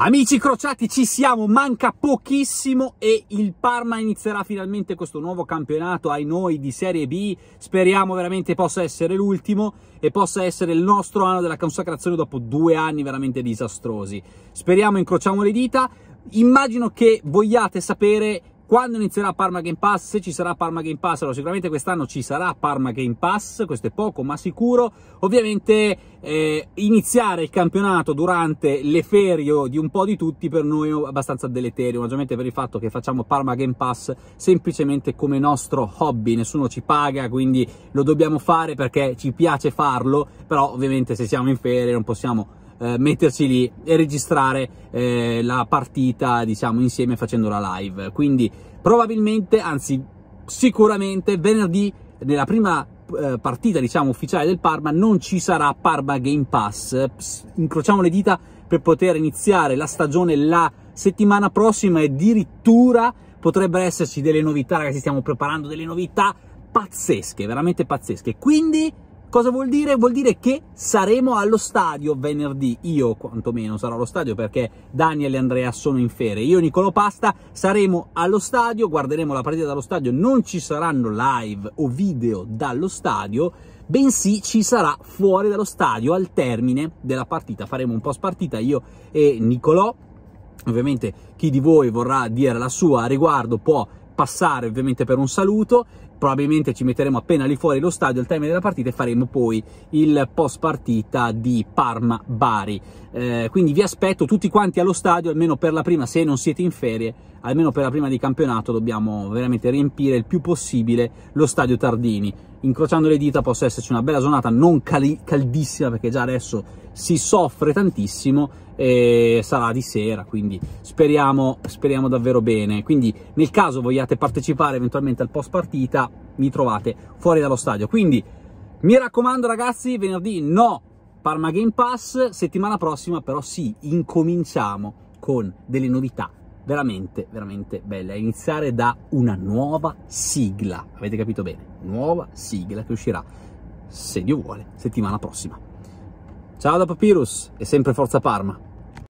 Amici crociati, ci siamo, manca pochissimo e il Parma inizierà finalmente questo nuovo campionato ai noi di Serie B. Speriamo veramente possa essere l'ultimo e possa essere il nostro anno della consacrazione dopo due anni veramente disastrosi. Speriamo, incrociamo le dita. Immagino che vogliate sapere quando inizierà Parma Game Pass? Se ci sarà Parma Game Pass, allora sicuramente quest'anno ci sarà Parma Game Pass, questo è poco ma sicuro. Ovviamente eh, iniziare il campionato durante le ferie di un po' di tutti per noi è abbastanza deleterio, ovviamente per il fatto che facciamo Parma Game Pass semplicemente come nostro hobby, nessuno ci paga, quindi lo dobbiamo fare perché ci piace farlo, però ovviamente se siamo in ferie non possiamo eh, mettersi lì e registrare eh, la partita, diciamo, insieme facendola live. Quindi probabilmente, anzi sicuramente, venerdì nella prima eh, partita, diciamo, ufficiale del Parma non ci sarà Parma Game Pass. Psst, incrociamo le dita per poter iniziare la stagione la settimana prossima e addirittura potrebbero esserci delle novità, ragazzi, stiamo preparando delle novità pazzesche, veramente pazzesche. Quindi Cosa vuol dire? Vuol dire che saremo allo stadio venerdì. Io quantomeno sarò allo stadio perché Daniel e Andrea sono in ferie. Io e Nicolo Pasta saremo allo stadio, guarderemo la partita dallo stadio. Non ci saranno live o video dallo stadio, bensì ci sarà fuori dallo stadio al termine della partita. Faremo un po' spartita io e Nicolò. Ovviamente chi di voi vorrà dire la sua a riguardo può passare ovviamente per un saluto probabilmente ci metteremo appena lì fuori lo stadio al termine della partita e faremo poi il post partita di Parma-Bari. Eh, quindi vi aspetto tutti quanti allo stadio, almeno per la prima, se non siete in ferie, almeno per la prima di campionato dobbiamo veramente riempire il più possibile lo stadio Tardini incrociando le dita possa esserci una bella giornata non caldissima perché già adesso si soffre tantissimo e sarà di sera quindi speriamo, speriamo davvero bene quindi nel caso vogliate partecipare eventualmente al post partita mi trovate fuori dallo stadio quindi mi raccomando ragazzi venerdì no Parma Game Pass settimana prossima però sì incominciamo con delle novità veramente, veramente belle. A iniziare da una nuova sigla, avete capito bene? Nuova sigla che uscirà, se Dio vuole, settimana prossima. Ciao da Papyrus e sempre Forza Parma!